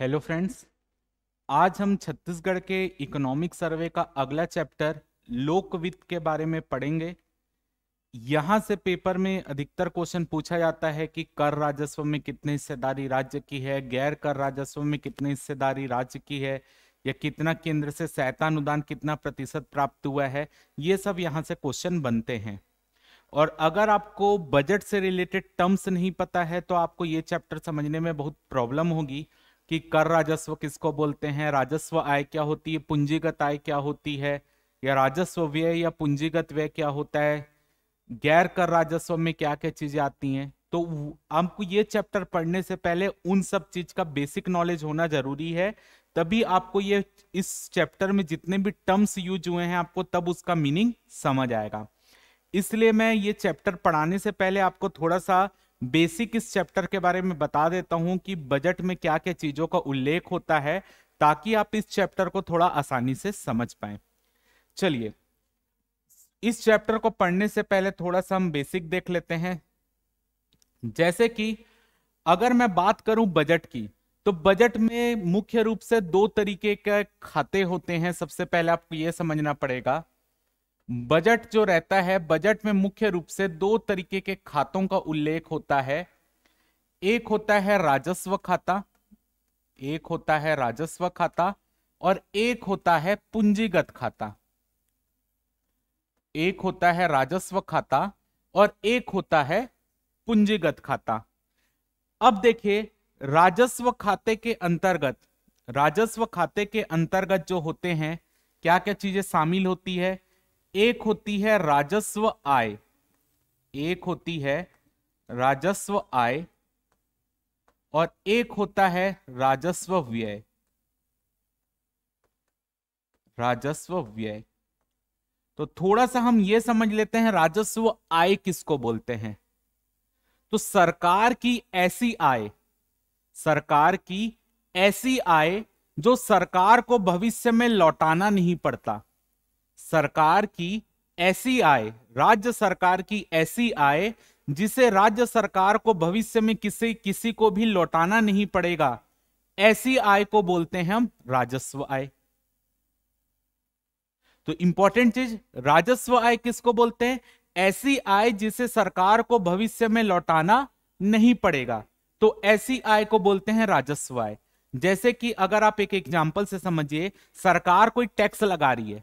hello friends आज हम छत्तीसगढ़ के इकोनॉमिक सर्वे का अगला चैप्टर लोक वित्त के बारे में पढ़ेंगे यहाँ से पेपर में अधिकतर क्वेश्चन पूछा जाता है कि कर राजस्व में कितनी हिस्सेदारी राज्य की है गैर कर राजस्व में कितनी हिस्सेदारी राज्य की है या कितना केंद्र से सहायता अनुदान कितना प्रतिशत प्राप्त हुआ है ये सब यहाँ से क्वेश्चन बनते हैं और अगर आपको बजट से रिलेटेड टर्म्स नहीं पता है तो आपको ये चैप्टर समझने में बहुत प्रॉब्लम होगी कि कर राजस्व किसको बोलते हैं राजस्व आय क्या होती है पूंजीगत आय क्या होती है या राजस्व व्यय या पूंजीगत व्यय क्या होता है गैर कर राजस्व में क्या क्या चीजें आती हैं तो आपको ये चैप्टर पढ़ने से पहले उन सब चीज का बेसिक नॉलेज होना जरूरी है तभी आपको ये इस चैप्टर में जितने भी टर्म्स यूज हुए हैं आपको तब उसका मीनिंग समझ आएगा इसलिए मैं ये चैप्टर पढ़ाने से पहले आपको थोड़ा सा बेसिक इस चैप्टर के बारे में बता देता हूं कि बजट में क्या क्या चीजों का उल्लेख होता है ताकि आप इस चैप्टर को थोड़ा आसानी से समझ पाए चलिए इस चैप्टर को पढ़ने से पहले थोड़ा सा हम बेसिक देख लेते हैं जैसे कि अगर मैं बात करूं बजट की तो बजट में मुख्य रूप से दो तरीके के खाते होते हैं सबसे पहले आपको यह समझना पड़ेगा बजट जो रहता है बजट में मुख्य रूप से दो तरीके के खातों का उल्लेख होता है एक होता है राजस्व खाता एक होता है राजस्व खाता और एक होता है पूंजीगत खाता एक होता है राजस्व खाता और एक होता है पूंजीगत खाता अब देखिए राजस्व खाते के अंतर्गत राजस्व खाते के अंतर्गत जो होते हैं क्या क्या चीजें शामिल होती है एक होती है राजस्व आय एक होती है राजस्व आय और एक होता है राजस्व व्यय राजस्व व्यय तो थोड़ा सा हम ये समझ लेते हैं राजस्व आय किसको बोलते हैं तो सरकार की ऐसी आय सरकार की ऐसी आय जो सरकार को भविष्य में लौटाना नहीं पड़ता सरकार की ऐसी आय राज्य सरकार की ऐसी आय जिसे राज्य सरकार को भविष्य में किसी किसी को भी लौटाना नहीं पड़ेगा ऐसी आय को बोलते हैं हम राजस्व आय तो इंपॉर्टेंट चीज राजस्व आय किसको बोलते हैं ऐसी आय जिसे सरकार को भविष्य में लौटाना नहीं पड़ेगा तो ऐसी आय को बोलते हैं राजस्व आय जैसे कि अगर आप एक एग्जाम्पल से समझिए सरकार कोई टैक्स लगा रही है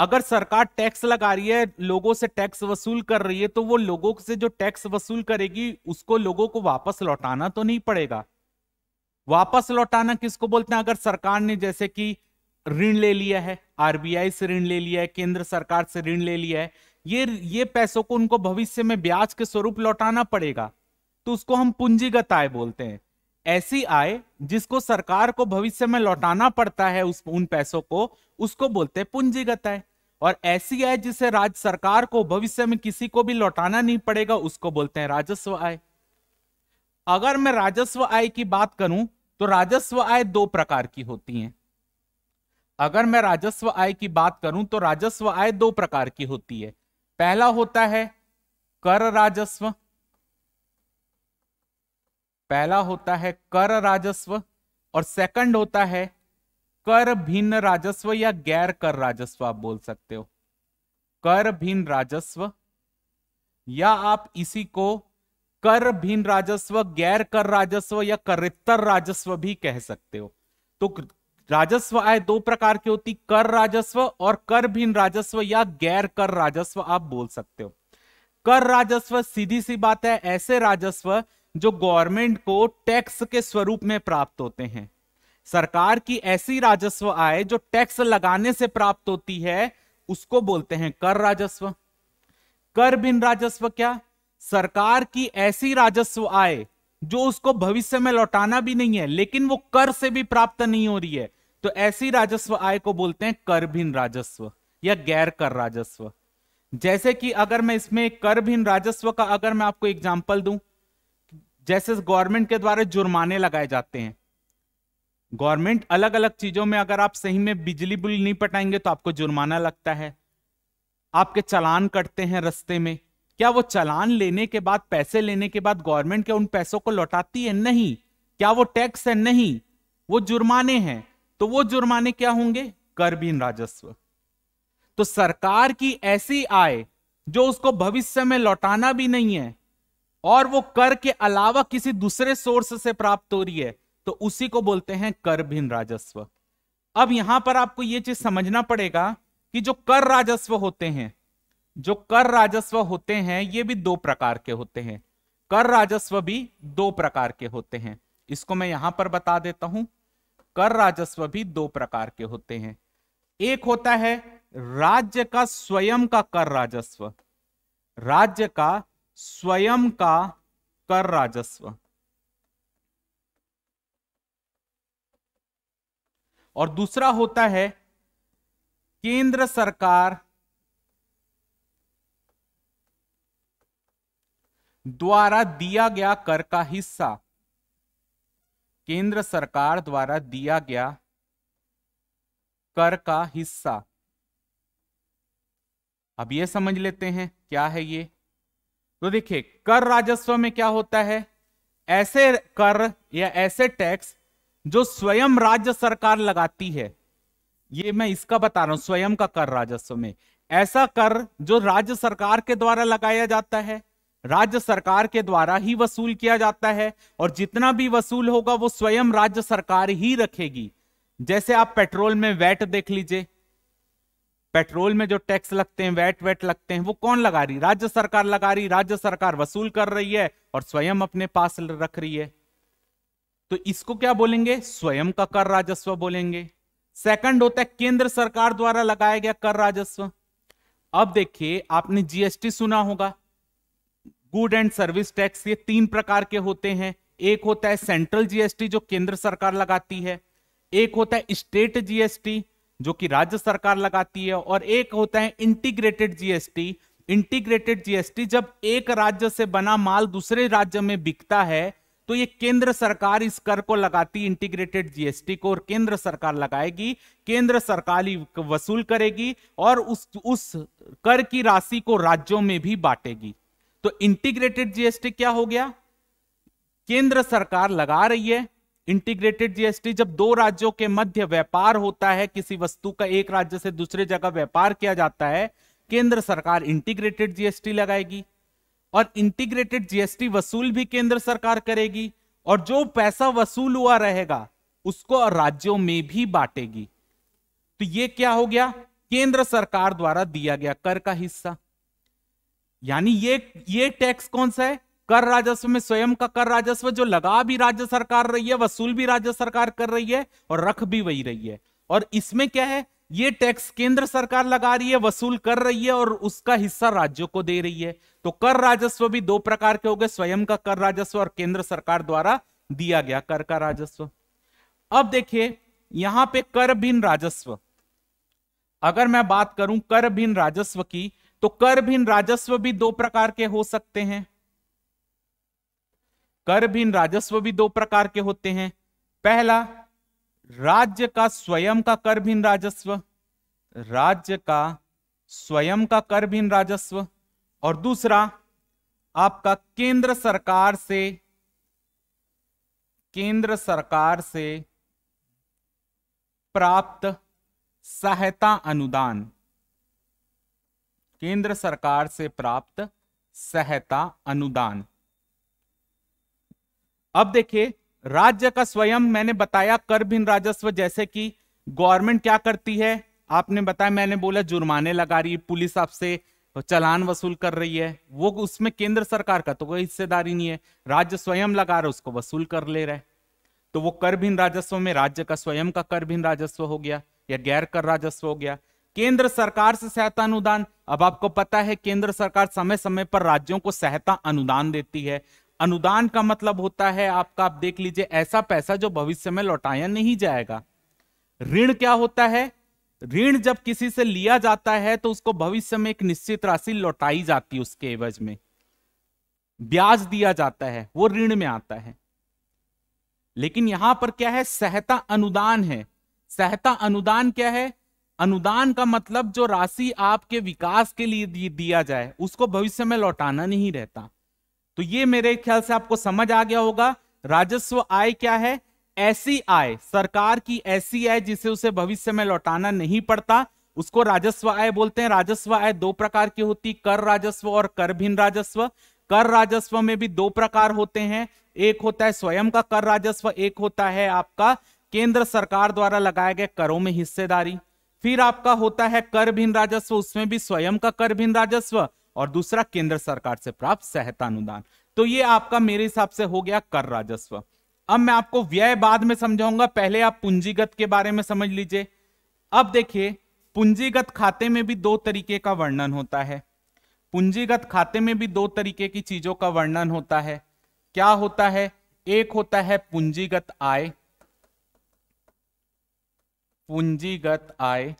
अगर सरकार टैक्स लगा रही है लोगों से टैक्स वसूल कर रही है तो वो लोगों से जो टैक्स वसूल करेगी उसको लोगों को वापस लौटाना तो नहीं पड़ेगा वापस लौटाना किसको बोलते हैं अगर सरकार ने जैसे कि ऋण ले लिया है आरबीआई से ऋण ले लिया है केंद्र सरकार से ऋण ले लिया है ये ये पैसों को उनको भविष्य में ब्याज के स्वरूप लौटाना पड़ेगा तो उसको हम पूंजीगत आय बोलते हैं ऐसी आय जिसको सरकार को भविष्य में लौटाना पड़ता है उस उन पैसों को उसको बोलते हैं पूंजीगत आय और ऐसी आय जिसे राज्य सरकार को भविष्य में किसी को भी लौटाना नहीं पड़ेगा उसको बोलते हैं राजस्व आय अगर मैं राजस्व आय की बात करूं तो राजस्व आय दो प्रकार की होती है अगर मैं राजस्व आय की बात करूं तो राजस्व आय दो प्रकार की होती है पहला होता है कर राजस्व पहला होता है कर राजस्व और सेकंड होता है कर भिन्न राजस्व या गैर कर राजस्व आप बोल सकते हो कर भिन्न राजस्व या आप इसी को कर भिन्न राजस्व गैर कर राजस्व या करितर राजस्व भी कह सकते हो तो राजस्व आय दो प्रकार की होती कर राजस्व और कर भिन्न राजस्व या गैर कर राजस्व आप बोल सकते हो कर राजस्व सीधी सी बात है ऐसे राजस्व जो गवर्नमेंट को टैक्स के स्वरूप में प्राप्त होते हैं सरकार की ऐसी राजस्व आय जो टैक्स लगाने से प्राप्त होती है उसको बोलते हैं कर राजस्व कर बिन राजस्व क्या सरकार की ऐसी राजस्व आय जो उसको भविष्य में लौटाना भी नहीं है लेकिन वो कर से भी प्राप्त नहीं हो रही है तो ऐसी राजस्व आय को बोलते हैं कर भिन्न राजस्व या गैर कर राजस्व जैसे कि अगर मैं इसमें कर भिन्न राजस्व का अगर मैं आपको एग्जाम्पल दूं जैसे गवर्नमेंट के द्वारा जुर्माने लगाए जाते हैं गवर्नमेंट अलग अलग चीजों में अगर आप सही में बिजली बिल नहीं पटाएंगे तो आपको जुर्माना लगता है आपके चलान कटते हैं रस्ते में क्या वो चलान लेने के बाद पैसे लेने के बाद गवर्नमेंट के उन पैसों को लौटाती है नहीं क्या वो टैक्स है नहीं वो जुर्माने हैं तो वो जुर्माने क्या होंगे कर बीन राजस्व तो सरकार की ऐसी आय जो उसको भविष्य में लौटाना भी नहीं है और वो कर के अलावा किसी दूसरे सोर्स से प्राप्त हो रही है तो उसी को बोलते हैं कर भिन्न राजस्व अब यहां पर आपको यह चीज समझना पड़ेगा कि जो कर राजस्व होते हैं जो कर राजस्व होते हैं ये भी दो प्रकार के होते हैं कर राजस्व भी दो प्रकार के होते हैं इसको मैं यहां पर बता देता हूं कर राजस्व भी दो प्रकार के होते हैं एक होता है राज्य का स्वयं का कर राजस्व राज्य का स्वयं का कर राजस्व और दूसरा होता है केंद्र सरकार द्वारा दिया गया कर का हिस्सा केंद्र सरकार द्वारा दिया गया कर का हिस्सा अब ये समझ लेते हैं क्या है ये तो देखिए कर राजस्व में क्या होता है ऐसे कर या ऐसे टैक्स जो स्वयं राज्य सरकार लगाती है ये मैं इसका बता रहा हूं स्वयं का कर राजस्व में ऐसा कर जो राज्य सरकार के द्वारा लगाया जाता है राज्य सरकार के द्वारा ही वसूल किया जाता है और जितना भी वसूल होगा वो स्वयं राज्य सरकार ही रखेगी जैसे आप पेट्रोल में वैट देख लीजिए पेट्रोल में जो टैक्स लगते हैं वैट वैट लगते हैं वो कौन लगा रही राज्य सरकार लगा रही राज्य सरकार वसूल कर रही है और स्वयं अपने पास रख रही है तो इसको क्या बोलेंगे स्वयं का कर राजस्व बोलेंगे सेकंड होता है केंद्र सरकार द्वारा लगाया गया कर राजस्व अब देखिए आपने जीएसटी सुना होगा गुड एंड सर्विस टैक्स ये तीन प्रकार के होते हैं एक होता है सेंट्रल जीएसटी जो केंद्र सरकार लगाती है एक होता है स्टेट जीएसटी जो कि राज्य सरकार लगाती है और एक होता है इंटीग्रेटेड जीएसटी इंटीग्रेटेड जीएसटी जब एक राज्य से बना माल दूसरे राज्य में बिकता है तो ये केंद्र सरकार इस कर को लगाती इंटीग्रेटेड जीएसटी को और केंद्र सरकार लगाएगी केंद्र सरकार ही वसूल करेगी और उस उस कर की राशि को राज्यों में भी बांटेगी तो इंटीग्रेटेड जीएसटी क्या हो गया केंद्र सरकार लगा रही है इंटीग्रेटेड जीएसटी जब दो राज्यों के मध्य व्यापार होता है किसी वस्तु का एक राज्य से दूसरे जगह व्यापार किया जाता है केंद्र सरकार इंटीग्रेटेड जीएसटी लगाएगी और इंटीग्रेटेड जीएसटी वसूल भी केंद्र सरकार करेगी और जो पैसा वसूल हुआ रहेगा उसको राज्यों में भी बांटेगी तो ये क्या हो गया केंद्र सरकार द्वारा दिया गया कर का हिस्सा यानी ये ये टैक्स कौन सा है कर राजस्व में स्वयं का कर राजस्व जो लगा भी राज्य सरकार रही है वसूल भी राज्य सरकार कर रही है और रख भी वही रही है और इसमें क्या है ये टैक्स केंद्र सरकार लगा रही है वसूल कर रही है और उसका हिस्सा राज्यों को दे रही है तो कर राजस्व भी दो प्रकार के हो गए स्वयं का कर राजस्व और केंद्र सरकार द्वारा दिया गया कर का राजस्व अब देखिए यहां पे कर भिन्न राजस्व अगर मैं बात करूं कर भिन्न राजस्व की तो कर भिन्न राजस्व भी दो प्रकार के हो सकते हैं कर भिन्न राजस्व भी दो प्रकार के होते हैं पहला राज्य का स्वयं का कर भिन्न राजस्व राज्य का स्वयं का कर भिन्न राजस्व और दूसरा आपका केंद्र सरकार से केंद्र सरकार से प्राप्त सहायता अनुदान केंद्र सरकार से प्राप्त सहायता अनुदान अब देखिए राज्य का स्वयं मैंने बताया कर भिन्न राजस्व जैसे कि गवर्नमेंट क्या करती है आपने बताया मैंने बोला जुर्माने लगा रही पुलिस आपसे चलान वसूल कर रही है वो उसमें केंद्र सरकार का तो कोई हिस्सेदारी नहीं है राज्य स्वयं लगा रहा उसको वसूल कर ले रहा है तो वो कर भिन्न राजस्व में राज्य का स्वयं का कर भिन्न राजस्व हो गया या गैर कर राजस्व हो गया केंद्र सरकार से सहायता अनुदान अब आपको पता है केंद्र सरकार समय समय पर राज्यों को सहायता अनुदान देती है अनुदान का मतलब होता है आपका आप देख लीजिए ऐसा पैसा जो भविष्य में लौटाया नहीं जाएगा ऋण क्या होता है ऋण जब किसी से लिया जाता है तो उसको भविष्य में एक निश्चित राशि लौटाई जाती है उसके एवज में ब्याज दिया जाता है वो ऋण में आता है लेकिन यहां पर क्या है सहता अनुदान है सहता अनुदान क्या है अनुदान का मतलब जो राशि आपके विकास के लिए दिया जाए उसको भविष्य में लौटाना नहीं रहता तो ये मेरे ख्याल से आपको समझ आ गया होगा राजस्व आय क्या है ऐसी आय सरकार की ऐसी आय जिसे उसे भविष्य में लौटाना नहीं पड़ता उसको राजस्व आय बोलते हैं राजस्व आय दो प्रकार की होती कर राजस्व और कर भिन्न राजस्व कर राजस्व में भी दो प्रकार होते हैं एक होता है स्वयं का कर राजस्व एक होता है आपका केंद्र सरकार द्वारा लगाए गए करों में हिस्सेदारी फिर आपका होता है कर भिन्न राजस्व उसमें भी स्वयं का कर भिन्न राजस्व और दूसरा केंद्र सरकार से प्राप्त सहायता अनुदान तो ये आपका मेरे हिसाब से हो गया कर राजस्व अब मैं आपको व्यय बाद में समझाऊंगा पहले आप पूंजीगत के बारे में समझ लीजिए अब देखिए पूंजीगत खाते में भी दो तरीके का वर्णन होता है पूंजीगत खाते में भी दो तरीके की चीजों का वर्णन होता है क्या होता है एक होता है पूंजीगत आय पूंजीगत आय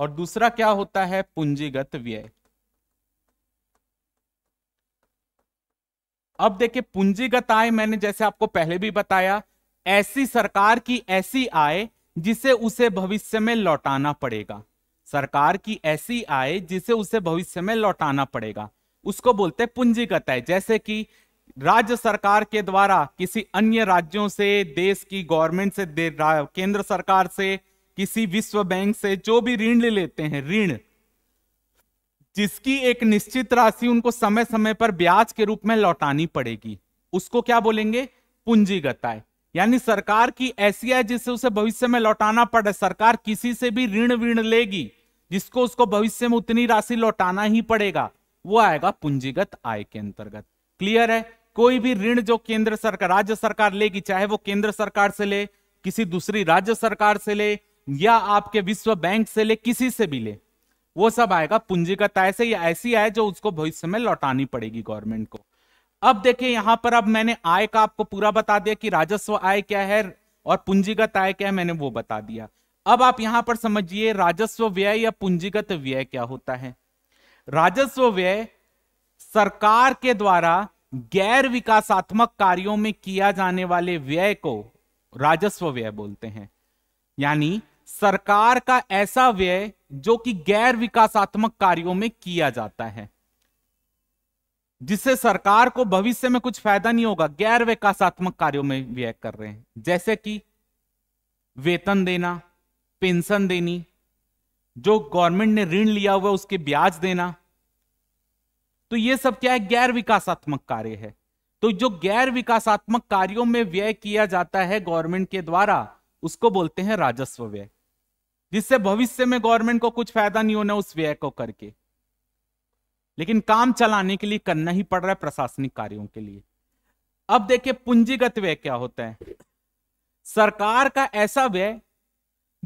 और दूसरा क्या होता है पूंजीगत व्यय अब देखिए पूंजीगत आय मैंने जैसे आपको पहले भी बताया ऐसी सरकार की ऐसी आय जिसे उसे भविष्य में लौटाना पड़ेगा सरकार की ऐसी आय जिसे उसे भविष्य में लौटाना पड़ेगा उसको बोलते हैं पूंजीगत आय जैसे कि राज्य सरकार के द्वारा किसी अन्य राज्यों से देश की गवर्नमेंट से केंद्र सरकार से किसी विश्व बैंक से जो भी ऋण ले लेते हैं ऋण जिसकी एक निश्चित राशि उनको समय समय पर ब्याज के रूप में लौटानी पड़ेगी उसको क्या बोलेंगे पूंजीगत आय यानी सरकार की ऐसी आय जिसे उसे भविष्य में लौटाना पड़े सरकार किसी से भी ऋण वीण लेगी जिसको उसको भविष्य में उतनी राशि लौटाना ही पड़ेगा वो आएगा पूंजीगत आय के अंतर्गत क्लियर है कोई भी ऋण जो केंद्र सरकार राज्य सरकार लेगी चाहे वो केंद्र सरकार से ले किसी दूसरी राज्य सरकार से ले या आपके विश्व बैंक से ले किसी से भी ले वो सब आएगा पूंजीगत आय से या ऐसी आय जो उसको भविष्य में लौटानी पड़ेगी गवर्नमेंट को अब देखिए यहां पर अब मैंने आय का आपको पूरा बता दिया कि राजस्व आय क्या है और पूंजीगत आय क्या है मैंने वो बता दिया अब आप यहां पर समझिए राजस्व व्यय या पूंजीगत व्यय क्या होता है राजस्व व्यय सरकार के द्वारा गैर विकासात्मक कार्यों में किया जाने वाले व्यय को राजस्व व्यय बोलते हैं यानी सरकार का ऐसा व्यय जो कि गैर विकासात्मक कार्यों में किया जाता है जिससे सरकार को भविष्य में कुछ फायदा नहीं होगा गैर विकासात्मक कार्यों में व्यय कर रहे हैं जैसे कि वेतन देना पेंशन देनी जो गवर्नमेंट ने ऋण लिया हुआ उसके ब्याज देना तो ये सब क्या है गैर विकासात्मक कार्य है तो जो गैर विकासात्मक कार्यों में व्यय किया जाता है गवर्नमेंट के द्वारा उसको बोलते हैं राजस्व व्यय जिससे भविष्य में गवर्नमेंट को कुछ फायदा नहीं होना उस व्यय को करके लेकिन काम चलाने के लिए करना ही पड़ रहा है प्रशासनिक कार्यों के लिए अब देखिए पूंजीगत व्यय क्या होता है सरकार का ऐसा व्यय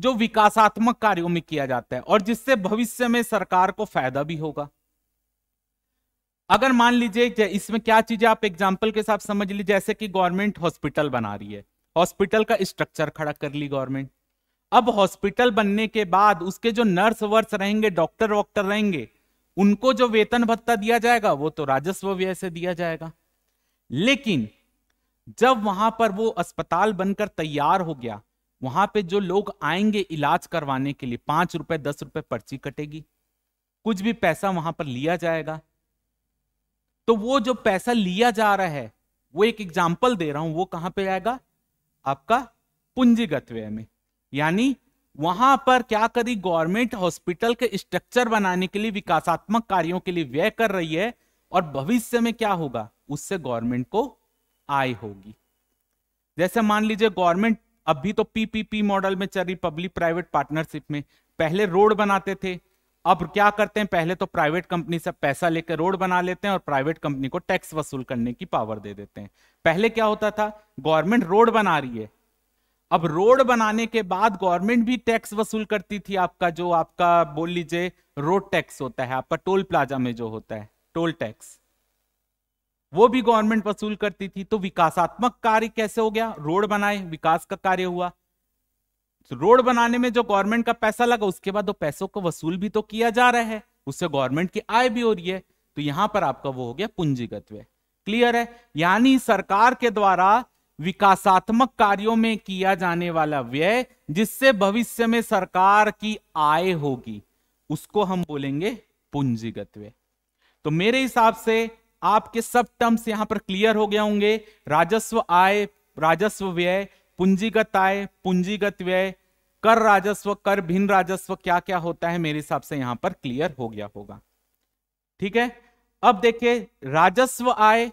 जो विकासात्मक कार्यों में किया जाता है और जिससे भविष्य में सरकार को फायदा भी होगा अगर मान लीजिए इसमें क्या चीजें आप एग्जाम्पल के साथ समझ लीजिए जैसे कि गवर्नमेंट हॉस्पिटल बना रही है हॉस्पिटल का स्ट्रक्चर खड़ा कर ली गवर्नमेंट अब हॉस्पिटल बनने के बाद उसके जो नर्स वर्स रहेंगे डॉक्टर वॉक्टर रहेंगे उनको जो वेतन भत्ता दिया जाएगा वो तो राजस्व व्यय से दिया जाएगा लेकिन जब वहां पर वो अस्पताल बनकर तैयार हो गया वहां पे जो लोग आएंगे इलाज करवाने के लिए पांच रुपए दस रुपए पर्ची कटेगी कुछ भी पैसा वहां पर लिया जाएगा तो वो जो पैसा लिया जा रहा है वो एक एग्जाम्पल दे रहा हूं वो कहां पर आएगा आपका पूंजीगत व्यय में यानी वहां पर क्या करी गवर्नमेंट हॉस्पिटल के स्ट्रक्चर बनाने के लिए विकासात्मक कार्यों के लिए व्यय कर रही है और भविष्य में क्या होगा उससे गवर्नमेंट को आय होगी जैसे मान लीजिए गवर्नमेंट अभी तो पीपीपी मॉडल में चल रही पब्लिक प्राइवेट पार्टनरशिप में पहले रोड बनाते थे अब क्या करते हैं पहले तो प्राइवेट कंपनी से पैसा लेकर रोड बना लेते हैं और प्राइवेट कंपनी को टैक्स वसूल करने की पावर दे देते हैं पहले क्या होता था गवर्नमेंट रोड बना रही है अब रोड बनाने के बाद गवर्नमेंट भी टैक्स वसूल करती थी आपका जो आपका बोल लीजिए रोड टैक्स होता है आपका टोल प्लाजा में जो होता है टोल टैक्स वो भी गवर्नमेंट वसूल करती थी तो विकासात्मक कार्य कैसे हो गया रोड बनाए विकास का कार्य हुआ तो रोड बनाने में जो गवर्नमेंट का पैसा लगा उसके बाद वो पैसों को वसूल भी तो किया जा रहा है उससे गवर्नमेंट की आय भी हो रही है तो यहां पर आपका वो हो गया पूंजीगत व्यय क्लियर है यानी सरकार के द्वारा विकासात्मक कार्यों में किया जाने वाला व्यय जिससे भविष्य में सरकार की आय होगी उसको हम बोलेंगे पूंजीगत व्यय तो मेरे हिसाब से आपके सब टर्म्स यहां पर क्लियर हो गए होंगे राजस्व आय राजस्व व्यय पूंजीगत आय पूंजीगत व्यय कर राजस्व कर भिन्न राजस्व क्या क्या होता है मेरे हिसाब से यहां पर क्लियर हो गया होगा ठीक है अब देखिए राजस्व आय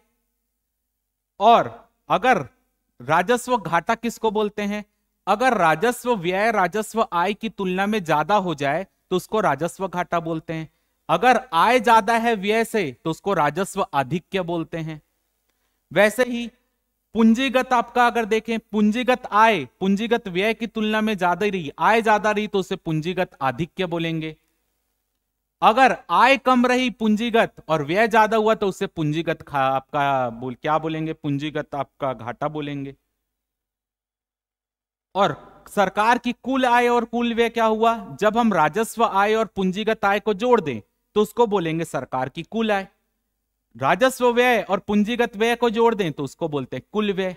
और अगर राजस्व घाटा किसको बोलते हैं अगर राजस्व व्यय राजस्व आय की तुलना में ज्यादा हो जाए तो उसको राजस्व घाटा बोलते हैं अगर आय ज्यादा है व्यय से तो उसको राजस्व आधिक्य बोलते हैं वैसे ही पूंजीगत आपका अगर देखें पूंजीगत आय पूंजीगत व्यय की तुलना में ज्यादा रही आय ज्यादा रही तो उसे पूंजीगत आधिक्य बोलेंगे अगर आय कम रही पूंजीगत और व्यय ज्यादा हुआ तो उससे पूंजीगत आपका बोल क्या बोलेंगे पूंजीगत आपका घाटा बोलेंगे और सरकार की कुल आय और कुल व्यय क्या हुआ जब हम राजस्व आय और पूंजीगत आय को जोड़ दें तो उसको बोलेंगे सरकार की कुल आय राजस्व व्यय और पूंजीगत व्यय को जोड़ दें तो उसको बोलते हैं कुल व्यय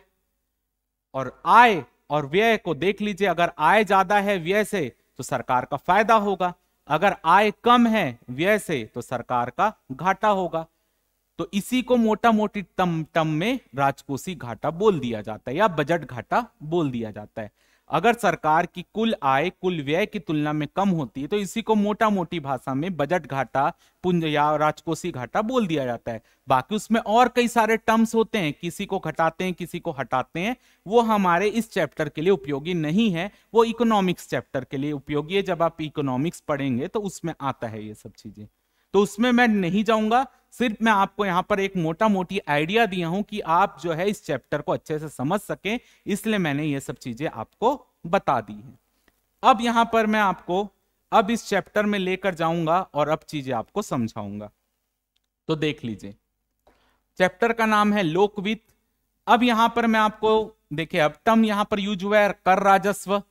और आय और व्यय को देख लीजिए अगर आय ज्यादा है व्यय से तो सरकार का फायदा होगा अगर आय कम है व्यय से तो सरकार का घाटा होगा तो इसी को मोटा मोटी टम टम में राजकोषीय घाटा बोल दिया जाता है या बजट घाटा बोल दिया जाता है अगर सरकार की कुल आय कुल व्यय की तुलना में कम होती है तो इसी को मोटा मोटी भाषा में बजट घाटा पुंज या राजकोषीय घाटा बोल दिया जाता है बाकी उसमें और कई सारे टर्म्स होते हैं किसी को घटाते हैं किसी को हटाते हैं वो हमारे इस चैप्टर के लिए उपयोगी नहीं है वो इकोनॉमिक्स चैप्टर के लिए उपयोगी है जब आप इकोनॉमिक्स पढ़ेंगे तो उसमें आता है ये सब चीजें तो उसमें मैं नहीं जाऊंगा सिर्फ मैं आपको यहाँ पर एक मोटा मोटी आइडिया दिया हूं कि आप जो है इस चैप्टर को अच्छे से समझ सके इसलिए मैंने ये सब चीजें आपको बता दी है अब यहां पर मैं आपको अब इस चैप्टर में लेकर जाऊंगा और अब चीजें आपको समझाऊंगा तो देख लीजिए चैप्टर का नाम है लोकवित अब यहां पर मैं आपको देखिए अब टर्म यहां पर यूज हुआ है कर राजस्व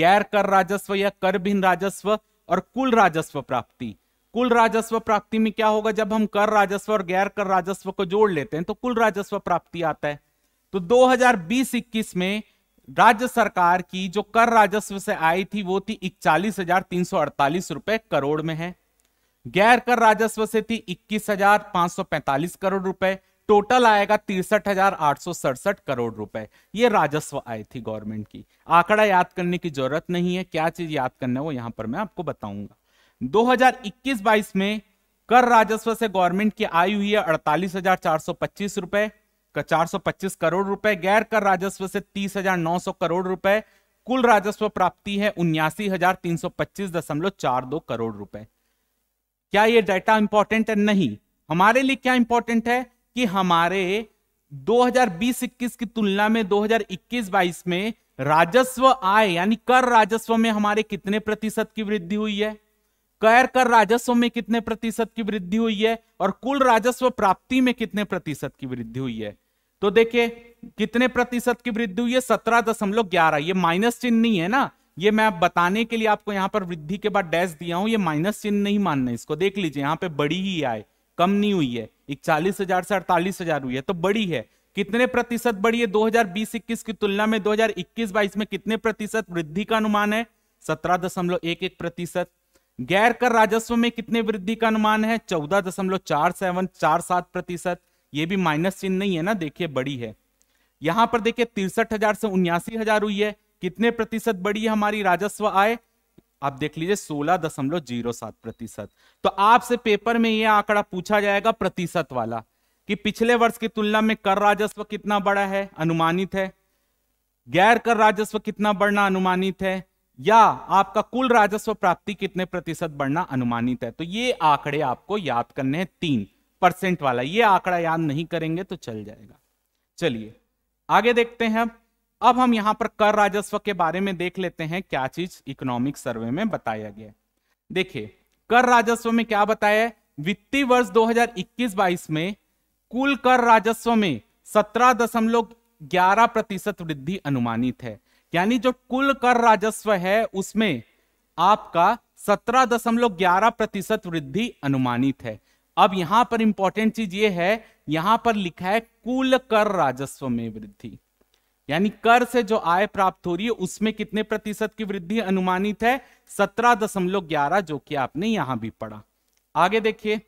गैर कर राजस्व या कर भिन्न राजस्व और कुल राजस्व प्राप्ति कुल राजस्व प्राप्ति में क्या होगा जब हम कर राजस्व और गैर कर राजस्व को जोड़ लेते हैं तो कुल राजस्व प्राप्ति आता है तो 2020-21 में राज्य सरकार की जो कर राजस्व से आई थी वो थी इकचालीस हजार तीन सौ अड़तालीस रुपए करोड़ में है गैर कर राजस्व से थी इक्कीस हजार पांच सौ पैंतालीस करोड़ रुपए टोटल आएगा तिरसठ हजार आठ सौ सड़सठ करोड़ रुपए ये राजस्व आई थी गवर्नमेंट की आंकड़ा याद करने की जरूरत नहीं है क्या चीज याद करना है वो यहां पर मैं आपको बताऊंगा 2021-22 में कर राजस्व से गवर्नमेंट की आय हुई है अड़तालीस हजार चार सौ पच्चीस रुपए का चार सौ पच्चीस करोड़ रुपए गैर कर राजस्व से तीस हजार नौ सौ करोड़ रुपए कुल राजस्व प्राप्ति है उन्यासी हजार तीन सौ पच्चीस दशमलव चार दो करोड़ रुपए क्या यह डाटा इंपॉर्टेंट है नहीं हमारे लिए क्या इंपॉर्टेंट है कि हमारे 2020-21 की तुलना में 2021-22 में राजस्व आय यानी कर राजस्व में हमारे कितने प्रतिशत की वृद्धि हुई है कर कर राजस्व में कितने प्रतिशत की वृद्धि हुई है और कुल राजस्व प्राप्ति में कितने प्रतिशत की वृद्धि हुई है तो देखिये कितने प्रतिशत की वृद्धि हुई है सत्रह दशमलव ग्यारह ये माइनस चिन्ह नहीं है ना ये मैं आप बताने के लिए आपको यहाँ पर वृद्धि के बाद डैश दिया हूं ये माइनस चिन्ह नहीं मानना इसको देख लीजिए यहाँ पे बड़ी ही आए कम नहीं हुई है इकचालीस हजार से अड़तालीस हजार हुई है तो बड़ी है कितने प्रतिशत बड़ी है दो हजार की तुलना में दो हजार में कितने प्रतिशत वृद्धि का अनुमान है सत्रह दशमलव एक एक प्रतिशत गैर कर राजस्व में कितने वृद्धि का अनुमान है चौदह दशमलव चार सेवन चार सात प्रतिशत ये भी माइनस चिन्ह नहीं है ना देखिए बड़ी है यहां पर देखिए तिरसठ हजार से उन्यासी हजार हुई है कितने प्रतिशत बड़ी है हमारी राजस्व आय आप देख लीजिए सोलह दशमलव जीरो सात प्रतिशत तो आपसे पेपर में यह आंकड़ा पूछा जाएगा प्रतिशत वाला कि पिछले वर्ष की तुलना में कर राजस्व कितना बड़ा है अनुमानित है गैर कर राजस्व कितना बढ़ना अनुमानित है या आपका कुल राजस्व प्राप्ति कितने प्रतिशत बढ़ना अनुमानित है तो ये आंकड़े आपको याद करने हैं तीन परसेंट वाला ये आंकड़ा याद नहीं करेंगे तो चल जाएगा चलिए आगे देखते हैं अब अब हम यहां पर कर राजस्व के बारे में देख लेते हैं क्या चीज इकोनॉमिक सर्वे में बताया गया देखिए कर राजस्व में क्या बताया वित्तीय वर्ष 2021-22 में कुल कर राजस्व में सत्रह दशमलव ग्यारह प्रतिशत वृद्धि अनुमानित है यानी जो कुल कर राजस्व है उसमें आपका सत्रह दशमलव ग्यारह प्रतिशत वृद्धि अनुमानित है अब यहां पर इंपॉर्टेंट चीज ये है यहां पर लिखा है कुल कर राजस्व में वृद्धि यानी कर से जो आय प्राप्त हो रही है उसमें कितने प्रतिशत की वृद्धि अनुमानित है सत्रह दशमलव ग्यारह जो कि आपने यहां भी पढ़ा आगे देखिए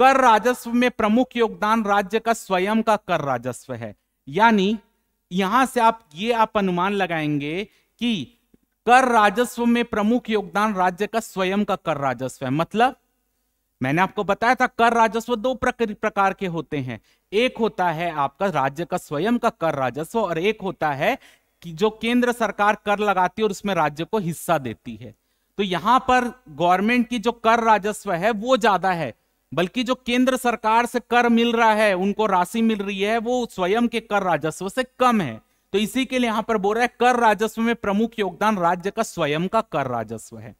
कर राजस्व में प्रमुख योगदान राज्य का स्वयं का कर राजस्व है यानी यहां से आप ये आप अनुमान लगाएंगे कि कर राजस्व में प्रमुख योगदान राज्य का स्वयं का कर राजस्व है मतलब मैंने आपको बताया था कर राजस्व दो प्रकार के होते हैं एक होता है आपका राज्य का स्वयं का कर राजस्व और एक होता है कि जो केंद्र सरकार कर लगाती है और उसमें राज्य को हिस्सा देती है तो यहां पर गवर्नमेंट की जो कर राजस्व है वो ज्यादा है बल्कि जो केंद्र सरकार से कर मिल रहा है उनको राशि मिल रही है वो स्वयं के कर राजस्व से कम है तो इसी के लिए यहां पर बोल रहा है कर राजस्व में प्रमुख योगदान राज्य का स्वयं का कर राजस्व है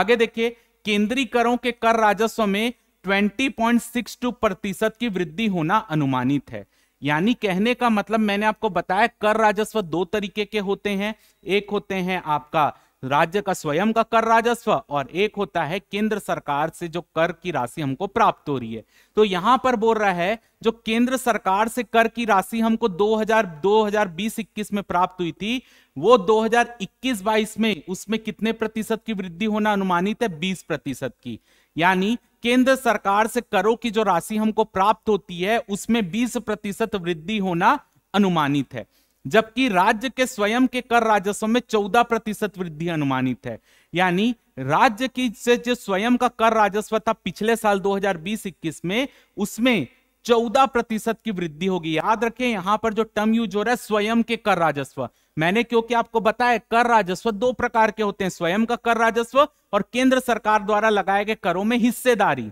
आगे देखिए केंद्रीय करों के कर राजस्व में 20.62 प्रतिशत की वृद्धि होना अनुमानित है यानी कहने का मतलब मैंने आपको बताया कर राजस्व दो तरीके के होते हैं एक होते हैं आपका राज्य का स्वयं का कर राजस्व और एक होता है केंद्र सरकार से जो कर की राशि हमको प्राप्त हो रही है तो यहां पर बोल रहा है जो केंद्र सरकार से कर की राशि हमको 2000 बीस इक्कीस में प्राप्त हुई थी वो 2021-22 में उसमें कितने प्रतिशत की वृद्धि होना अनुमानित है 20 प्रतिशत की यानी केंद्र सरकार से करों की जो राशि हमको प्राप्त होती है उसमें बीस प्रतिशत वृद्धि होना अनुमानित है जबकि राज्य के स्वयं के कर राजस्व में चौदह प्रतिशत वृद्धि अनुमानित है यानी राज्य की से जो स्वयं का कर राजस्व था पिछले साल 2020-21 में उसमें चौदह प्रतिशत की वृद्धि होगी याद रखें यहां पर जो टर्म यूज हो रहा है स्वयं के कर राजस्व मैंने क्योंकि आपको बताया कर राजस्व दो प्रकार के होते हैं स्वयं का कर राजस्व और केंद्र सरकार द्वारा लगाए गए करों में हिस्सेदारी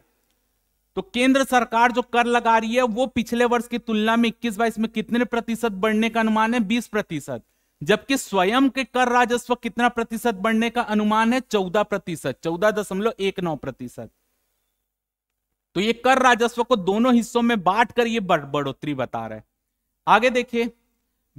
तो केंद्र सरकार जो कर लगा रही है वो पिछले वर्ष की तुलना में इक्कीस बाईस में कितने प्रतिशत बढ़ने का अनुमान है बीस प्रतिशत जबकि स्वयं के कर राजस्व कितना प्रतिशत बढ़ने का अनुमान है चौदह प्रतिशत चौदह दशमलव एक नौ प्रतिशत तो ये कर राजस्व को दोनों हिस्सों में बांट कर ये बढ़ोतरी बता रहे आगे देखिए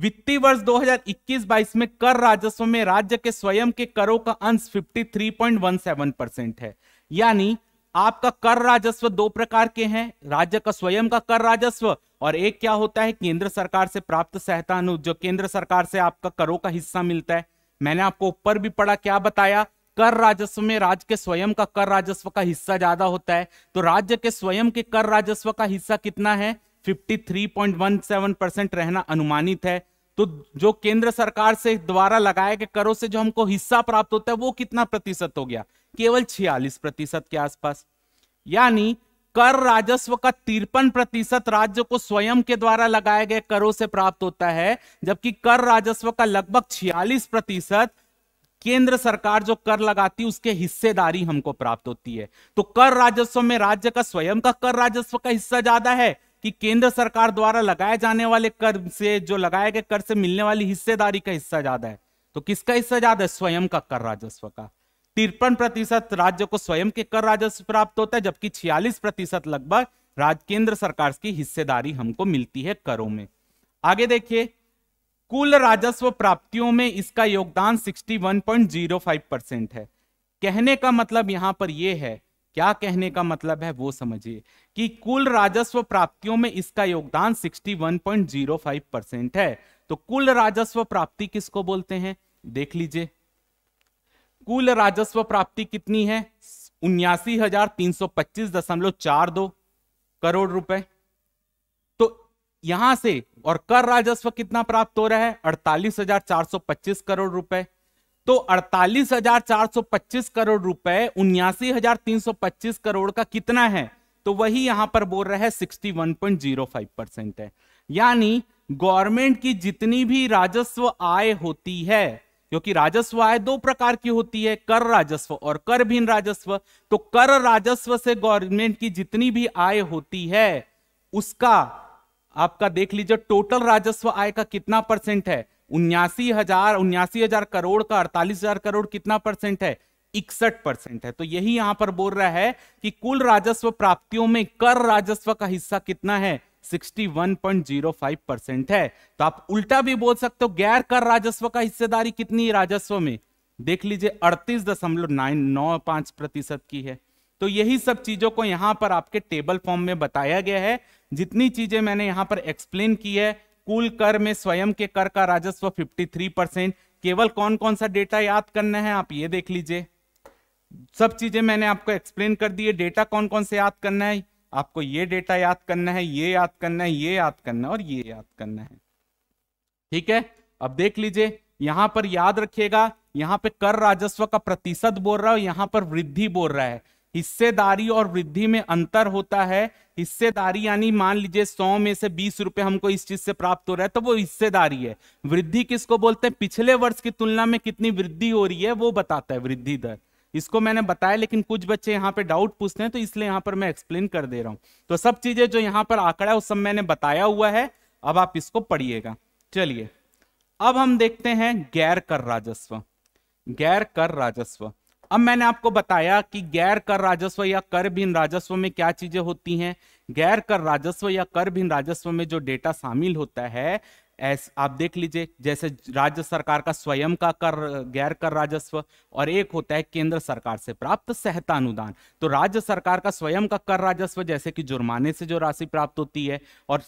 वित्तीय वर्ष 2021-22 में कर राजस्व में राज्य के स्वयं के करों का अंश 53.17 परसेंट है यानी आपका कर राजस्व दो प्रकार के हैं राज्य का स्वयं का कर राजस्व और एक क्या होता है केंद्र सरकार से प्राप्त अनु जो केंद्र सरकार से आपका करों का हिस्सा मिलता है मैंने आपको ऊपर भी पढ़ा क्या बताया कर राजस्व में राज्य के स्वयं का कर राजस्व का हिस्सा ज्यादा होता है तो राज्य के स्वयं के कर राजस्व का हिस्सा कितना है 53.17 परसेंट रहना अनुमानित है तो जो केंद्र सरकार से द्वारा लगाए गए करों से जो हमको हिस्सा प्राप्त होता है वो कितना प्रतिशत हो गया केवल छियालीस प्रतिशत के आसपास यानी कर राजस्व का तिरपन प्रतिशत राज्य को स्वयं के द्वारा लगाए गए करों से प्राप्त होता है जबकि कर राजस्व का लगभग छियालीस प्रतिशत केंद्र सरकार जो कर लगाती है उसके हिस्सेदारी हमको प्राप्त होती है तो कर राजस्व में राज्य का स्वयं का कर राजस्व का हिस्सा ज्यादा है कि केंद्र सरकार द्वारा लगाए जाने वाले कर से जो लगाए गए कर से मिलने वाली हिस्सेदारी का हिस्सा ज्यादा है तो किसका हिस्सा ज्यादा है स्वयं का कर राजस्व का तिरपन प्रतिशत राज्य को स्वयं के कर राजस्व प्राप्त होता है जबकि छियालीस प्रतिशत लगभग राज्य केंद्र सरकार की हिस्सेदारी हमको मिलती है करों में आगे देखिए कुल राजस्व प्राप्तियों में इसका योगदान 61.05 परसेंट है कहने का मतलब यहां पर यह है क्या कहने का मतलब है वो समझिए कि कुल राजस्व प्राप्तियों में इसका योगदान 61.05 परसेंट है तो कुल राजस्व प्राप्ति किसको बोलते हैं देख लीजिए कुल राजस्व प्राप्ति कितनी है उन्यासी हजार तीन सौ पच्चीस दशमलव चार दो करोड़ रुपए तो यहां से और कर राजस्व कितना प्राप्त हो रहा है अड़तालीस हजार चार सौ पच्चीस करोड़ रुपए तो अड़तालीस हजार चार सौ पच्चीस करोड़ रुपए उन्यासी हजार तीन सौ पच्चीस करोड़ का कितना है तो वही यहां पर बोल रहा है sixty one point zero five percent है यानी गवर्नमेंट की जितनी भी राजस्व आय होती है क्योंकि राजस्व आय दो प्रकार की होती है कर राजस्व और कर भिन्न राजस्व तो कर राजस्व से गवर्नमेंट की जितनी भी आय होती है उसका आपका देख लीजिए टोटल राजस्व आय का कितना परसेंट है उन्यासी हजार उन्यासी हजार करोड़ का अड़तालीस हजार करोड़ कितना परसेंट है इकसठ परसेंट है तो यही यहां पर बोल रहा है कि कुल राजस्व प्राप्तियों में कर राजस्व का हिस्सा कितना है 61.05 परसेंट है तो आप उल्टा भी बोल सकते हो गैर कर राजस्व का हिस्सेदारी कितनी है राजस्व में देख लीजिए अड़तीस दशमलव नाइन नौ पांच प्रतिशत की है तो यही सब चीजों को यहां पर आपके टेबल फॉर्म में बताया गया है जितनी चीजें मैंने यहां पर एक्सप्लेन की है कुल कर में स्वयं के कर का राजस्व 53 परसेंट केवल कौन कौन सा डेटा याद करना है आप ये देख लीजिए सब चीजें मैंने आपको एक्सप्लेन कर दी है डेटा कौन कौन से याद करना है आपको ये डेटा याद करना है ये याद करना है ये याद करना है और ये याद करना है ठीक है अब देख लीजिए यहां पर याद रखिएगा यहां पे कर राजस्व का प्रतिशत बोल रहा है यहां पर वृद्धि बोल रहा है हिस्सेदारी और वृद्धि में अंतर होता है हिस्सेदारी यानी मान लीजिए सौ में से बीस रुपए हमको इस चीज से प्राप्त हो रहा है तो वो हिस्सेदारी है वृद्धि किसको बोलते हैं पिछले वर्ष की तुलना में कितनी वृद्धि हो रही है वो बताता है वृद्धि दर इसको मैंने बताया लेकिन कुछ बच्चे यहाँ पे डाउट पूछते हैं तो इसलिए यहाँ पर मैं एक्सप्लेन कर दे रहा हूँ तो सब चीजें जो यहाँ पर आंकड़ा है वो सब मैंने बताया हुआ है अब आप इसको पढ़िएगा चलिए अब हम देखते हैं गैर कर राजस्व गैर कर राजस्व अब मैंने आपको बताया कि गैर कर राजस्व या कर भिन्न राजस्व में क्या चीजें होती हैं गैर कर राजस्व या कर भिन्न राजस्व में जो डेटा शामिल होता है ऐस आप देख लीजिए जैसे राज्य सरकार का स्वयं का कर गैर कर राजस्व और एक होता है केंद्र सरकार से प्राप्त सहता अनुदान तो राज्य सरकार का स्वयं का कर राजस्व जैसे कि जुर्माने से जो राशि प्राप्त होती है और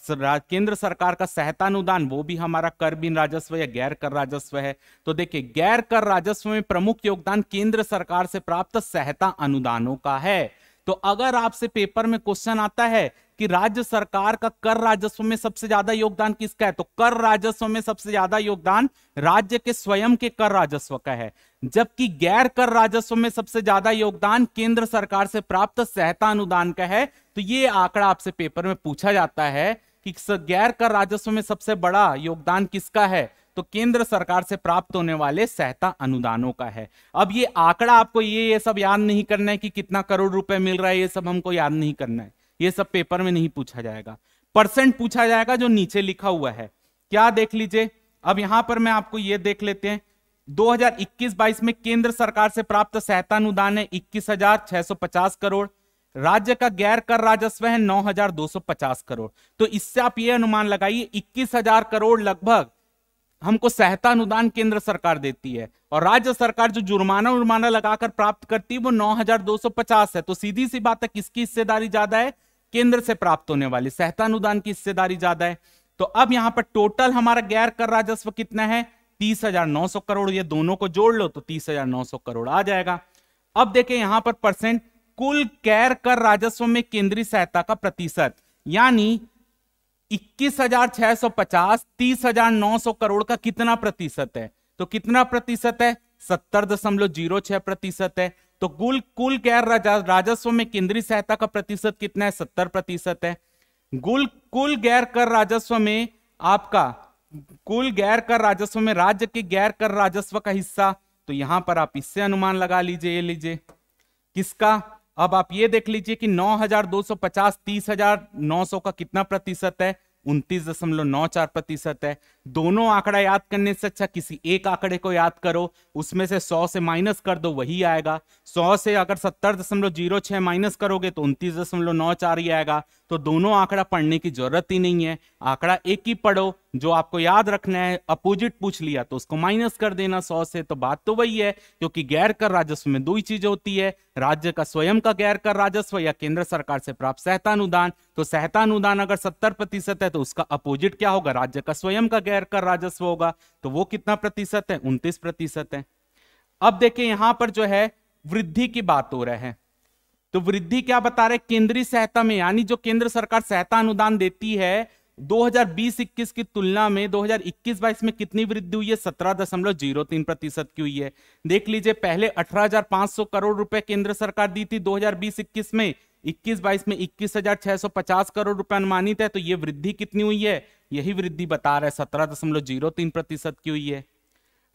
केंद्र सरकार का सहता अनुदान वो भी हमारा कर बिन राजस्व या गैर कर राजस्व है तो देखिए गैर कर राजस्व में प्रमुख योगदान केंद्र सरकार से प्राप्त सहता अनुदानों का है तो अगर आपसे पेपर में क्वेश्चन आता है कि राज्य सरकार का कर राजस्व में सबसे ज्यादा योगदान किसका है तो कर राजस्व में सबसे ज्यादा योगदान राज्य के स्वयं के कर राजस्व का है जबकि गैर कर राजस्व में सबसे ज्यादा योगदान केंद्र सरकार से प्राप्त सहायता अनुदान का है तो ये आंकड़ा आपसे पेपर में पूछा जाता है कि गैर कर राजस्व में सबसे बड़ा योगदान किसका है तो केंद्र सरकार से प्राप्त होने वाले सहायता अनुदानों का है अब ये आंकड़ा आपको ये ये सब याद नहीं करना है कि कितना करोड़ रुपए मिल रहा है ये सब हमको याद नहीं करना है ये सब पेपर में नहीं पूछा जाएगा परसेंट पूछा जाएगा जो नीचे लिखा हुआ है क्या देख लीजिए अब यहां पर मैं आपको ये देख लेते हैं 2021-22 में केंद्र सरकार से प्राप्त सहायता अनुदान है इक्कीस करोड़ राज्य का गैर कर राजस्व है 9,250 करोड़ तो इससे आप ये अनुमान लगाइए 21,000 करोड़ लगभग हमको सहायता अनुदान केंद्र सरकार देती है और राज्य सरकार जो जुर्माना उर्माना लगाकर प्राप्त करती है वो 9,250 है तो सीधी सी बात है किसकी हिस्सेदारी ज्यादा है केंद्र से प्राप्त होने वाली सहता अनुदान की हिस्सेदारी ज्यादा है तो अब यहां पर टोटल हमारा गैर कर राजस्व कितना है तीस हजार नौ सौ करोड़ ये दोनों को जोड़ लो तो तीस हजार नौ सौ करोड़ आ जाएगा अब देखें यहां पर परसेंट कुल गैर कर राजस्व में केंद्रीय सहायता का प्रतिशत यानी इक्कीस हजार छह सौ पचास तीस हजार नौ सौ करोड़ का कितना प्रतिशत है तो कितना प्रतिशत है सत्तर दशमलव जीरो छह प्रतिशत है तो कुल कुल गैर राजस्व में केंद्रीय सहायता का प्रतिशत कितना है सत्तर प्रतिशत है कुल कुल गैर कर राजस्व में आपका कुल गैर कर राजस्व में राज्य के गैर कर राजस्व का हिस्सा तो यहां पर आप इससे अनुमान लगा लीजिए ये लीजिए किसका अब आप ये देख लीजिए कि 9,250 30,900 का कितना प्रतिशत है उनतीस दशमलव नौ चार प्रतिशत है दोनों आंकड़ा याद करने से अच्छा किसी एक आंकड़े को याद करो उसमें से सौ से माइनस कर दो वही आएगा सौ से अगर सत्तर दशमलव जीरो छह माइनस करोगे तो उनतीस दशमलव नौ चार ही आएगा तो दोनों आंकड़ा पढ़ने की जरूरत ही नहीं है आंकड़ा एक ही पढ़ो जो आपको याद रखना है अपोजिट पूछ लिया तो उसको माइनस कर देना सौ से तो बात तो वही है क्योंकि गैर कर राजस्व में दो ही चीज होती है राज्य का स्वयं का गैर कर राजस्व या केंद्र सरकार से प्राप्त सहतानुदान तो सहतानुदान अगर सत्तर प्रतिशत है तो उसका अपोजिट क्या होगा राज्य का स्वयं का गैर कर राजस्व होगा तो वो कितना प्रतिशत है उनतीस प्रतिशत है अब देखिए यहां पर जो है वृद्धि की बात हो रहा है तो वृद्धि क्या बता रहे केंद्रीय सहायता में यानी जो केंद्र सरकार सहायता अनुदान देती है 2020-21 की तुलना में 2021-22 में कितनी वृद्धि हुई है सत्रह दशमलव जीरो तीन प्रतिशत की हुई है देख लीजिए पहले 18,500 करोड़ रुपए केंद्र सरकार दी थी 2020-21 में इक्कीस बाईस में इक्कीस हजार छह सौ पचास करोड़ रुपए अनुमानित है तो ये वृद्धि कितनी हुई है यही वृद्धि बता रहा है सत्रह दशमलव जीरो तीन प्रतिशत की हुई है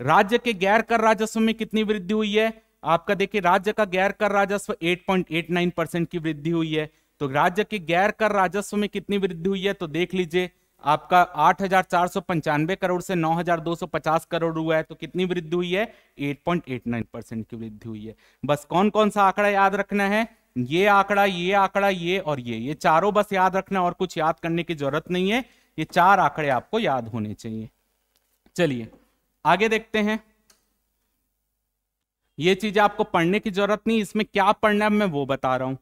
राज्य के गैर कर राजस्व में कितनी वृद्धि हुई है आपका देखिए राज्य का गैर कर राजस्व 8.89 परसेंट की वृद्धि हुई है तो राज्य के गैर कर राजस्व में कितनी वृद्धि हुई है तो देख लीजिए आपका आठ करोड़ से पचास करोड़ हुआ है तो कितनी वृद्धि हुई है 8.89 परसेंट की वृद्धि हुई है बस कौन कौन सा आंकड़ा याद रखना है ये आंकड़ा ये आंकड़ा ये और ये ये चारों बस याद रखना और कुछ याद करने की जरूरत नहीं है ये चार आंकड़े आपको याद होने चाहिए चलिए आगे देखते हैं ये चीज आपको पढ़ने की जरूरत नहीं इसमें क्या पढ़ना है मैं वो बता रहा हूं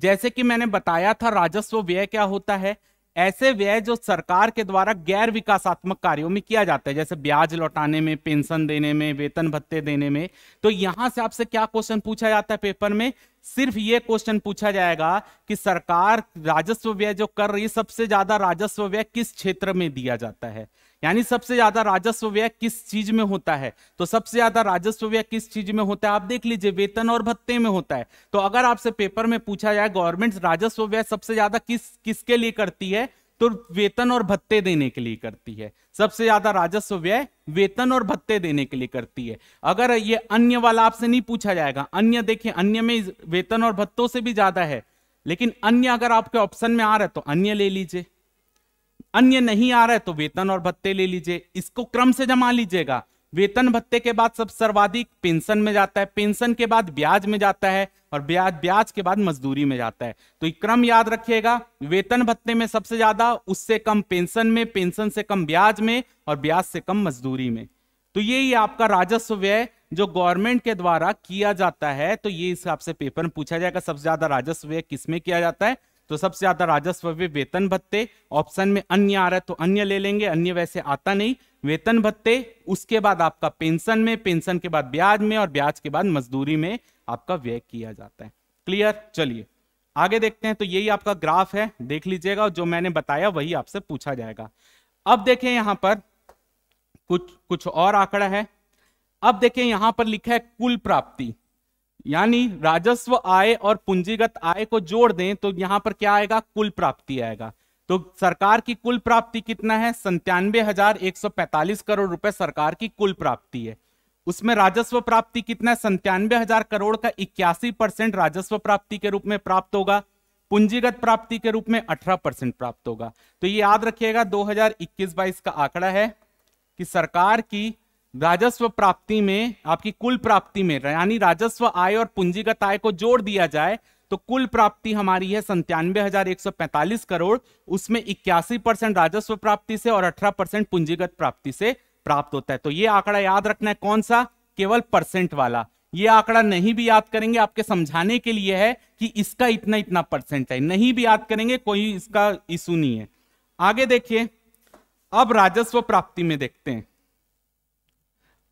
जैसे कि मैंने बताया था राजस्व व्यय क्या होता है ऐसे व्यय जो सरकार के द्वारा गैर विकासात्मक कार्यों में किया जाता है जैसे ब्याज लौटाने में पेंशन देने में वेतन भत्ते देने में तो यहां से आपसे क्या क्वेश्चन पूछा जाता है पेपर में सिर्फ ये क्वेश्चन पूछा जाएगा कि सरकार राजस्व व्यय जो कर रही है सबसे ज्यादा राजस्व व्यय किस क्षेत्र में दिया जाता है यानी सबसे ज्यादा राजस्व व्यय किस चीज में होता है तो सबसे ज्यादा राजस्व व्यय किस चीज में होता है आप देख लीजिए वेतन और भत्ते में होता है तो अगर आपसे पेपर में पूछा जाए गवर्नमेंट राजस्व व्यय सबसे ज्यादा किस किसके लिए करती है तो वेतन और भत्ते देने के लिए करती है सबसे ज्यादा राजस्व व्यय वेतन और भत्ते देने के लिए करती है अगर ये अन्य वाला आपसे नहीं पूछा जाएगा अन्य देखिए अन्य में वेतन और भत्तों से भी ज्यादा है लेकिन अन्य अगर आपके ऑप्शन में आ रहा है तो अन्य ले लीजिए अन्य नहीं आ रहा है तो वेतन और भत्ते ले लीजिए इसको क्रम से जमा लीजिएगा वेतन भत्ते के बाद सब सर्वाधिक पेंशन में जाता है पेंशन के बाद ब्याज में जाता है और ब्याज ब्याज के बाद मजदूरी में जाता है तो क्रम याद रखिएगा वेतन भत्ते में सबसे ज्यादा उससे कम पेंशन में पेंशन से कम ब्याज में और ब्याज से कम मजदूरी में तो ये ही आपका राजस्व व्यय जो गवर्नमेंट के द्वारा किया जाता है तो ये हिसाब से पेपर में पूछा जाएगा सबसे ज्यादा राजस्व व्यय किसमें किया जाता है तो सबसे ज्यादा राजस्व वे वेतन भत्ते ऑप्शन में अन्य आ रहा है तो अन्य ले लेंगे अन्य वैसे आता नहीं वेतन भत्ते उसके बाद आपका पेंशन में पेंशन के बाद ब्याज में और ब्याज के बाद मजदूरी में आपका व्यय किया जाता है क्लियर चलिए आगे देखते हैं तो यही आपका ग्राफ है देख लीजिएगा जो मैंने बताया वही आपसे पूछा जाएगा अब देखें यहां पर कुछ कुछ और आंकड़ा है अब देखें यहां पर लिखा है कुल प्राप्ति यानी राजस्व आय और पूंजीगत आय को जोड़ दें तो यहां पर क्या आएगा कुल प्राप्ति आएगा तो सरकार की कुल प्राप्ति कितना है संतानवे हजार एक सौ पैंतालीस करोड़ रुपए सरकार की कुल प्राप्ति है उसमें राजस्व प्राप्ति कितना है संतानवे हजार करोड़ का इक्यासी परसेंट राजस्व प्राप्ति के रूप में प्राप्त होगा पूंजीगत प्राप्ति के रूप में अठारह परसेंट प्राप्त होगा तो ये याद रखिएगा दो हजार इक्कीस बाईस का आंकड़ा है कि सरकार की राजस्व प्राप्ति में आपकी कुल प्राप्ति में यानी राजस्व आय और पूंजीगत आय को जोड़ दिया जाए तो कुल प्राप्ति हमारी है संतानवे हजार एक सौ पैंतालीस करोड़ उसमें इक्यासी परसेंट राजस्व प्राप्ति से और अठारह परसेंट पूंजीगत प्राप्ति से प्राप्त होता है तो ये आंकड़ा याद रखना है कौन सा केवल परसेंट वाला ये आंकड़ा नहीं भी याद करेंगे आपके समझाने के लिए है कि इसका इतना इतना परसेंट है नहीं भी याद करेंगे कोई इसका इशू नहीं है आगे देखिए अब राजस्व प्राप्ति में देखते हैं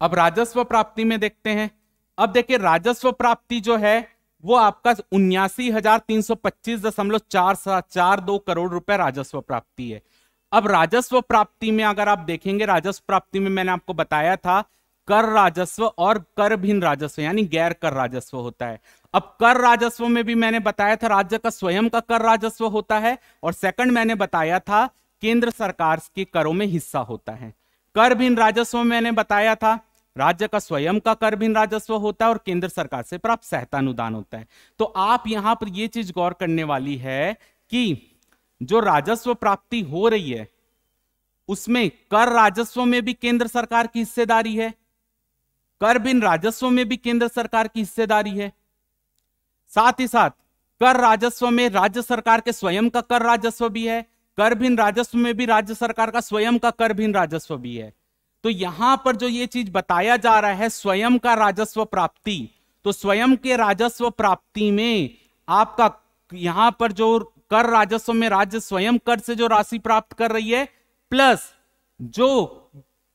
अब राजस्व प्राप्ति में देखते हैं अब देखिए राजस्व प्राप्ति जो है वो आपका उन्यासी हजार तीन सौ पच्चीस दशमलव चार चार दो करोड़ रुपए राजस्व प्राप्ति है अब राजस्व प्राप्ति में अगर आप देखेंगे राजस्व प्राप्ति में मैंने आपको बताया था कर राजस्व और कर भिन्न राजस्व यानी गैर कर राजस्व होता है अब कर राजस्व में भी मैंने बताया था राज्य का स्वयं का कर राजस्व होता है और सेकंड मैंने बताया था केंद्र सरकार के करों में हिस्सा होता है कर भिन्न राजस्व में मैंने बताया था राज्य का स्वयं का कर भिन्न राजस्व होता है और केंद्र सरकार से प्राप्त सहायता अनुदान होता है तो आप यहां पर यह चीज गौर करने वाली है कि जो राजस्व प्राप्ति हो रही है उसमें कर राजस्व में भी केंद्र सरकार की हिस्सेदारी है कर बिन राजस्व में भी केंद्र सरकार की हिस्सेदारी है साथ ही साथ कर राजस्व में राज्य सरकार के स्वयं का कर राजस्व भी है कर भिन्न राजस्व में भी राज्य सरकार का स्वयं का कर भिन्न राजस्व भी है तो यहां पर जो ये चीज बताया जा रहा है स्वयं का राजस्व प्राप्ति तो स्वयं के राजस्व प्राप्ति में आपका यहां पर जो कर राजस्व में राज्य स्वयं कर से जो राशि प्राप्त कर रही है प्लस जो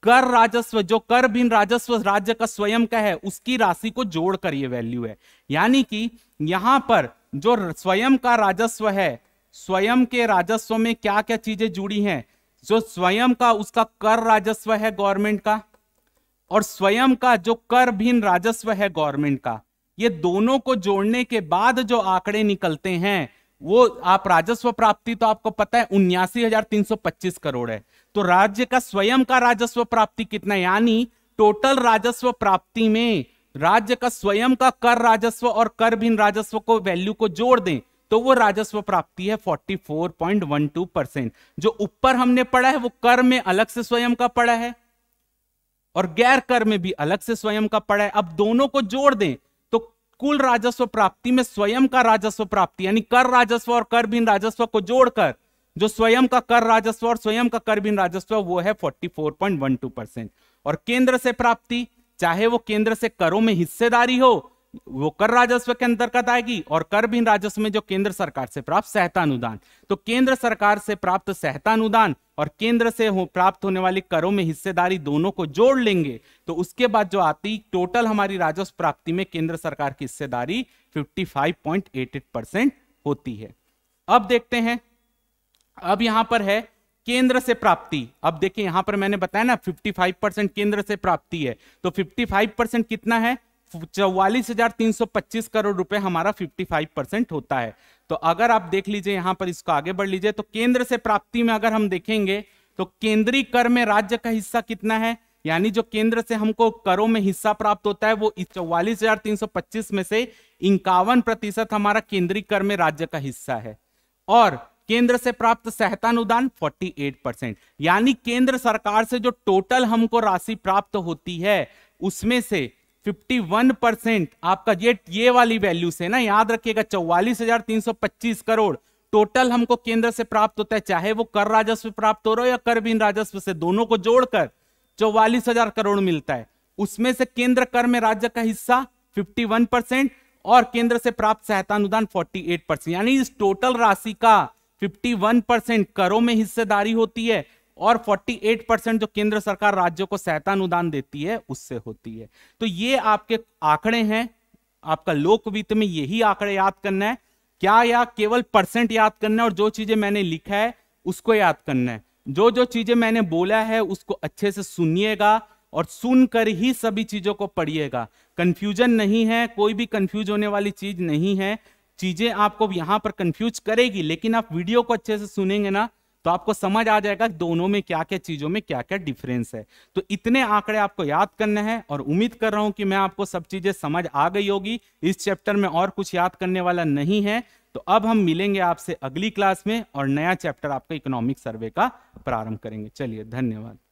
कर राजस्व जो कर भिन्न राजस्व राज्य का स्वयं का है उसकी राशि को जोड़कर ये वैल्यू है यानी कि यहां पर जो स्वयं का राजस्व है स्वयं के राजस्व में क्या क्या चीजें जुड़ी हैं जो स्वयं का उसका कर राजस्व है गवर्नमेंट का और स्वयं का जो कर भिन्न राजस्व है गवर्नमेंट का ये दोनों को जोड़ने के बाद जो आंकड़े निकलते हैं वो आप राजस्व प्राप्ति तो आपको पता है उन्यासी हजार तीन सौ पच्चीस करोड़ है तो राज्य का स्वयं का राजस्व प्राप्ति कितना यानी टोटल राजस्व प्राप्ति में राज्य का स्वयं का कर राजस्व और कर भिन्न राजस्व को वैल्यू को जोड़ दें तो वो राजस्व प्राप्ति है 44.12 परसेंट जो ऊपर हमने पढ़ा है वो कर में अलग से स्वयं का पड़ा है और गैर कर में भी अलग से स्वयं का पड़ा है अब दोनों को जोड़ दें तो कुल राजस्व प्राप्ति में स्वयं का राजस्व प्राप्ति यानी कर राजस्व और कर बिन राजस्व को जोड़कर जो स्वयं का कर राजस्व और स्वयं का कर बिन राजस्व वो है 44.12 परसेंट और केंद्र से प्राप्ति चाहे वो केंद्र से करों में हिस्सेदारी हो वो कर राजस्व के अंतर्गत आएगी और कर भी राजस्व में जो केंद्र सरकार से प्राप्त सहता अनुदान तो केंद्र सरकार से प्राप्त सहता अनुदान और केंद्र से हो प्राप्त होने वाली करों में हिस्सेदारी दोनों को जोड़ लेंगे तो उसके बाद जो आती टोटल हमारी राजस्व प्राप्ति में केंद्र सरकार की हिस्सेदारी फिफ्टी परसेंट होती है अब देखते हैं अब यहां पर है केंद्र से प्राप्ति अब देखिए यहां पर मैंने बताया ना 55 परसेंट केंद्र से प्राप्ति है तो 55 परसेंट कितना है चौवालीस हजार तीन सौ पच्चीस करोड़ रुपए हमारा फिफ्टी फाइव परसेंट होता है तो अगर आप देख लीजिए यहां पर इसको आगे बढ़ लीजिए तो केंद्र से प्राप्ति में अगर हम देखेंगे तो केंद्रीय कर में राज्य का हिस्सा कितना है यानी जो केंद्र से हमको करों में हिस्सा प्राप्त होता है वो चौवालीस हजार तीन सौ पच्चीस में से इक्यावन प्रतिशत हमारा केंद्रीय कर में राज्य का हिस्सा है और केंद्र से प्राप्त सहतानुदान 48 परसेंट यानी केंद्र सरकार से जो टोटल हमको राशि प्राप्त होती है उसमें से 51 परसेंट आपका ये ये वाली वैल्यू से ना याद रखिएगा चौवालीस हजार तीन सौ पच्चीस करोड़ टोटल हमको केंद्र से प्राप्त होता है चाहे वो कर राजस्व प्राप्त हो रहा हो या कर बिन राजस्व से दोनों को जोड़कर चौवालीस हजार करोड़ मिलता है उसमें से केंद्र कर में राज्य का हिस्सा 51 परसेंट और केंद्र से प्राप्त सहायता अनुदान 48 परसेंट यानी इस टोटल राशि का 51 परसेंट करों में हिस्सेदारी होती है और 48 परसेंट जो केंद्र सरकार राज्यों को सहायता अनुदान देती है उससे होती है तो ये आपके आंकड़े हैं आपका लोक वित्त में यही आंकड़े याद करना है क्या या केवल परसेंट याद करना है और जो चीजें मैंने लिखा है उसको याद करना है जो जो चीजें मैंने बोला है उसको अच्छे से सुनिएगा और सुनकर ही सभी चीजों को पढ़िएगा कंफ्यूजन नहीं है कोई भी कंफ्यूज होने वाली चीज नहीं है चीजें आपको यहां पर कंफ्यूज करेगी लेकिन आप वीडियो को अच्छे से सुनेंगे ना तो आपको समझ आ जाएगा दोनों में क्या क्या चीजों में क्या क्या डिफरेंस है तो इतने आंकड़े आपको याद करने हैं और उम्मीद कर रहा हूं कि मैं आपको सब चीजें समझ आ गई होगी इस चैप्टर में और कुछ याद करने वाला नहीं है तो अब हम मिलेंगे आपसे अगली क्लास में और नया चैप्टर आपका इकोनॉमिक सर्वे का प्रारंभ करेंगे चलिए धन्यवाद